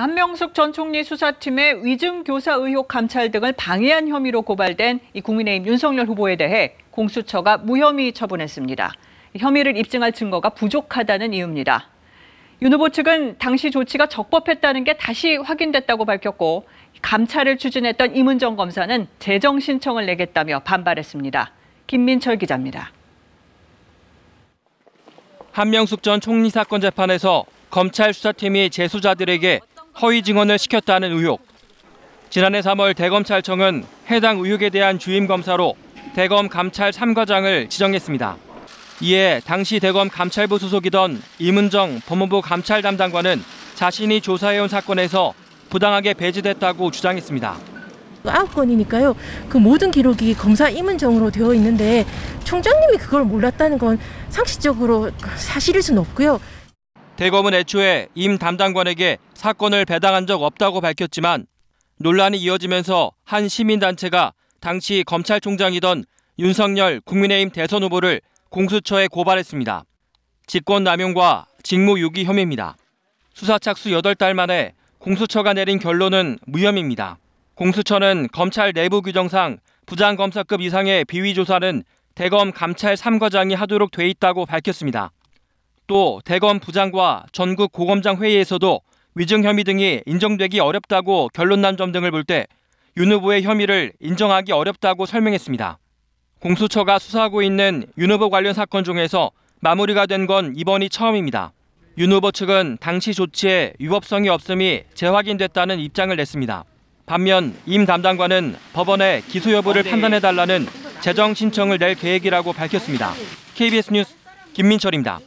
한명숙 전 총리 수사팀의 위증교사 의혹 감찰 등을 방해한 혐의로 고발된 이 국민의힘 윤석열 후보에 대해 공수처가 무혐의 처분했습니다. 혐의를 입증할 증거가 부족하다는 이유입니다. 윤 후보 측은 당시 조치가 적법했다는 게 다시 확인됐다고 밝혔고 감찰을 추진했던 임은정 검사는 재정 신청을 내겠다며 반발했습니다. 김민철 기자입니다. 한명숙 전 총리 사건 재판에서 검찰 수사팀이 재수자들에게 허위 증언을 시켰다는 의혹. 지난해 3월 대검찰청은 해당 의혹에 대한 주임 검사로 대검 감찰 3과장을 지정했습니다. 이에 당시 대검 감찰부 소속이던 이문정 법무부 감찰 담당관은 자신이 조사해온 사건에서 부당하게 배제됐다고 주장했습니다. 아홉 건이니까요. 그 모든 기록이 검사 임은정으로 되어 있는데 총장님이 그걸 몰랐다는 건 상식적으로 사실일 수는 없고요. 대검은 애초에 임 담당관에게 사건을 배당한 적 없다고 밝혔지만 논란이 이어지면서 한 시민단체가 당시 검찰총장이던 윤석열 국민의힘 대선 후보를 공수처에 고발했습니다. 직권남용과 직무유기 혐의입니다. 수사 착수 8달 만에 공수처가 내린 결론은 무혐의입니다. 공수처는 검찰 내부 규정상 부장검사급 이상의 비위조사는 대검 감찰 3과장이 하도록 돼 있다고 밝혔습니다. 또 대검 부장과 전국 고검장 회의에서도 위증 혐의 등이 인정되기 어렵다고 결론난 점 등을 볼 때 윤 후보의 혐의를 인정하기 어렵다고 설명했습니다. 공수처가 수사하고 있는 윤 후보 관련 사건 중에서 마무리가 된 건 이번이 처음입니다. 윤 후보 측은 당시 조치에 위법성이 없음이 재확인됐다는 입장을 냈습니다. 반면 임 담당관은 법원에 기소 여부를 아, 네. 판단해달라는 재정 신청을 낼 계획이라고 밝혔습니다. 네. KBS 뉴스 김민철입니다.